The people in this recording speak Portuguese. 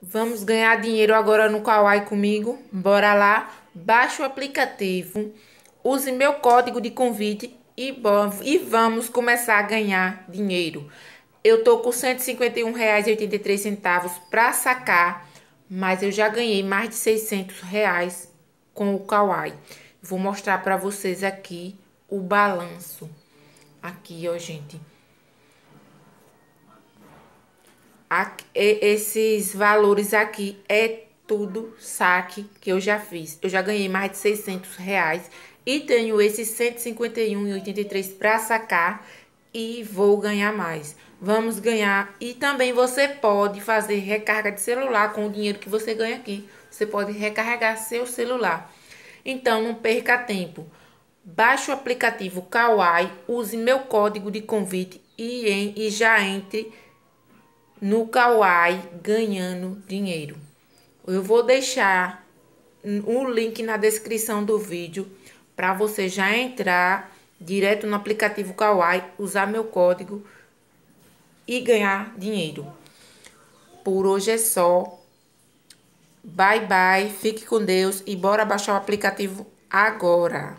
Vamos ganhar dinheiro agora no Kawaii comigo? Bora lá, baixe o aplicativo, use meu código de convite e, e vamos começar a ganhar dinheiro. Eu tô com R$ 151,83 para sacar, mas eu já ganhei mais de 600 reais com o Kawaii. Vou mostrar para vocês aqui o balanço. Aqui, ó, gente. esses valores aqui é tudo saque que eu já fiz. Eu já ganhei mais de 600 reais e tenho esses 151,83 para sacar e vou ganhar mais. Vamos ganhar e também você pode fazer recarga de celular com o dinheiro que você ganha aqui. Você pode recarregar seu celular. Então não perca tempo. Baixe o aplicativo Kawai, use meu código de convite e, em, e já entre no Kawaii ganhando dinheiro. Eu vou deixar um link na descrição do vídeo para você já entrar direto no aplicativo Kawaii, usar meu código e ganhar dinheiro. Por hoje é só. Bye bye, fique com Deus e bora baixar o aplicativo agora.